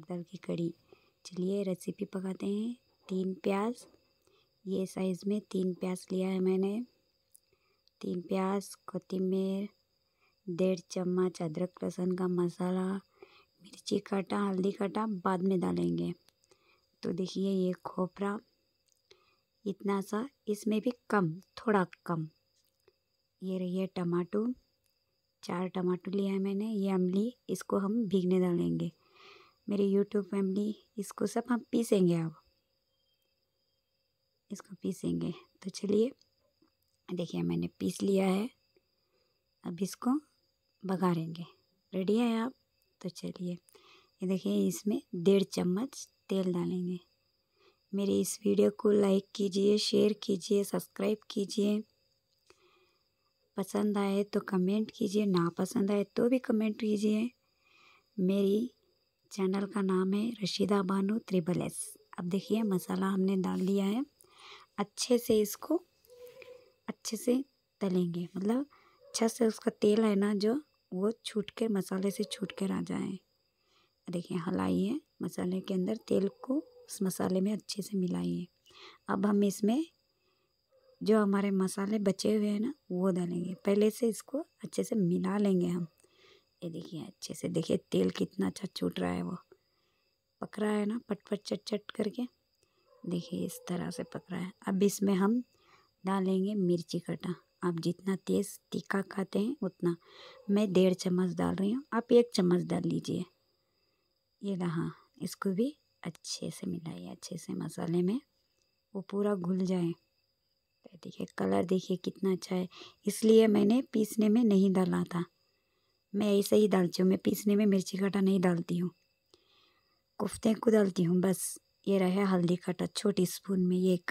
मटर दाल की कड़ी चलिए रेसिपी पकाते हैं तीन प्याज ये साइज़ में तीन प्याज लिया है मैंने तीन प्याज कोतिमेर डेढ़ चम्मच अदरक लहसुन का मसाला मिर्ची काटा हल्दी काटा बाद में डालेंगे तो देखिए ये खोपरा इतना सा इसमें भी कम थोड़ा कम ये रही है टमाटो चार टमाटो लिया है मैंने ये अमली इसको हम भीगने डालेंगे मेरी यूट्यूब फैमिली इसको सब हम पीसेंगे अब इसको पीसेंगे तो चलिए देखिए मैंने पीस लिया है अब इसको बघारेंगे रेडी है आप तो चलिए ये देखिए इसमें डेढ़ चम्मच तेल डालेंगे मेरे इस वीडियो को लाइक कीजिए शेयर कीजिए सब्सक्राइब कीजिए पसंद आए तो कमेंट कीजिए ना पसंद आए तो भी कमेंट कीजिए मेरी चैनल का नाम है रशीदा बानो त्रिबल एस अब देखिए मसाला हमने डाल दिया है अच्छे से इसको अच्छे से तलेंगे मतलब अच्छा से उसका तेल है ना जो वो छूट कर मसाले से छूट कर आ जाए देखिए हलाइए मसाले के अंदर तेल को उस मसाले में अच्छे से मिलाइए अब हम इसमें जो हमारे मसाले बचे हुए हैं ना वो डालेंगे पहले से इसको अच्छे से मिला लेंगे हम ये देखिए अच्छे से देखिए तेल कितना अच्छा छूट रहा है वो पक रहा है ना पटपट चट चट करके देखिए इस तरह से पक रहा है अब इसमें हम डालेंगे मिर्ची कटा आप जितना तेज़ तीखा खाते हैं उतना मैं डेढ़ चम्मच डाल रही हूँ आप एक चम्मच डाल लीजिए ये रहा इसको भी अच्छे से मिलाइए अच्छे से मसाले में वो पूरा घुल जाए तो देखिए कलर देखिए कितना अच्छा है इसलिए मैंने पीसने में नहीं डाला था मैं ऐसे ही डालती हूँ मैं पीसने में मिर्ची काटा नहीं डालती हूँ कोफ्ते को डालती हूँ बस ये रहा हल्दी काटा छोटी स्पून में एक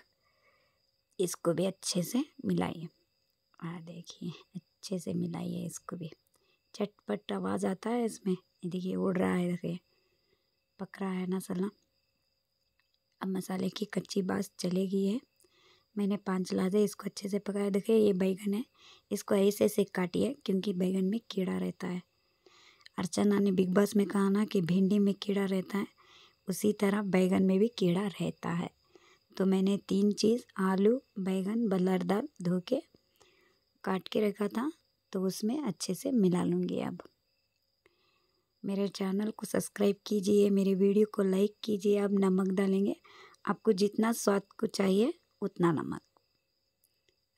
इसको भी अच्छे से मिलाइए हाँ देखिए अच्छे से मिलाइए इसको भी चटपट आवाज़ आता है इसमें देखिए उड़ रहा है देखिए पक रहा है ना सला अब मसाले की कच्ची बास चलेगी है मैंने पाँच लादे इसको अच्छे से पकाया देखिए ये बैगन है इसको ऐसे ऐसे काटिए क्योंकि बैगन में कीड़ा रहता है अर्चना ने बिग बॉस में कहा ना कि भिंडी में कीड़ा रहता है उसी तरह बैगन में भी कीड़ा रहता है तो मैंने तीन चीज़ आलू बैगन बलर दाल धो के काट के रखा था तो उसमें अच्छे से मिला लूँगी अब मेरे चैनल को सब्सक्राइब कीजिए मेरे वीडियो को लाइक कीजिए अब नमक डालेंगे आपको जितना स्वाद को चाहिए उतना नमक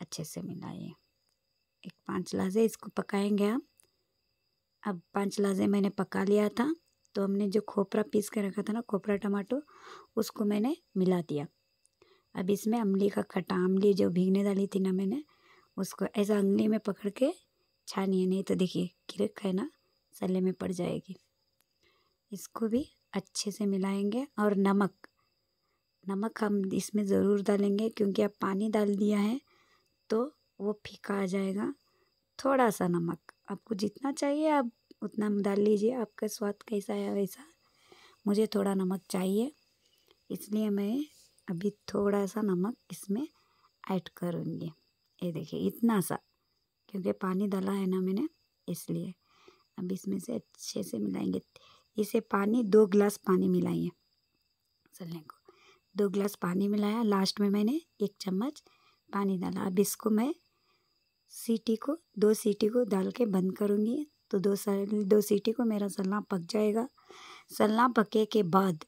अच्छे से मिलाइए एक पाँच लाजे इसको पकाएंगे हम अब पाँच लाजे मैंने पका लिया था तो हमने जो खोपरा पीस के रखा था ना खोपरा टमाटो उसको मैंने मिला दिया अब इसमें अमली का खट्टा अमली जो भीगने डाली थी ना मैंने उसको ऐसा अंगली में पकड़ के छानिए नहीं तो देखिए किरक है ना सले में पड़ जाएगी इसको भी अच्छे से मिलाएंगे और नमक नमक हम इसमें ज़रूर डालेंगे क्योंकि अब पानी डाल दिया है तो वो फीका आ जाएगा थोड़ा सा नमक आपको जितना चाहिए आप उतना डाल लीजिए आपका स्वाद कैसा है वैसा मुझे थोड़ा नमक चाहिए इसलिए मैं अभी थोड़ा सा नमक इसमें ऐड करूँगी ये देखिए इतना सा क्योंकि पानी डाला है ना मैंने इसलिए अब इसमें से अच्छे से मिलाएंगे इसे पानी दो गिलास पानी मिलाइए चलने को दो गिलास पानी मिलाया लास्ट में मैंने एक चम्मच पानी डाला अब इसको मैं सीटी को दो सीटी को डाल के बंद करूँगी तो दो सल दो सीटी को मेरा सलना पक जाएगा सलना पके के बाद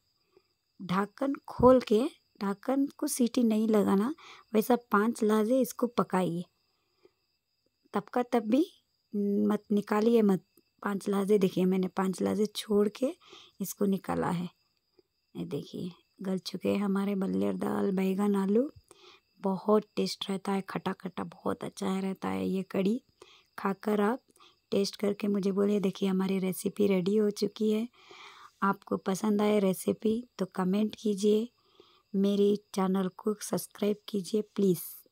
ढक्कन खोल के ढक्कन को सीटी नहीं लगाना वैसा पांच लाजे इसको पकाइए तब का तब भी मत निकालिए मत पांच लाजे देखिए मैंने पांच लाजे छोड़ के इसको निकाला है ये देखिए गल चुके हैं हमारे बल्लेर दाल बैंगन आलू बहुत टेस्ट रहता है खट्टा खट्टा बहुत अच्छा रहता है ये कड़ी खाकर आप टेस्ट करके मुझे बोलिए देखिए हमारी रेसिपी रेडी हो चुकी है आपको पसंद आए रेसिपी तो कमेंट कीजिए मेरी चैनल को सब्सक्राइब कीजिए प्लीज़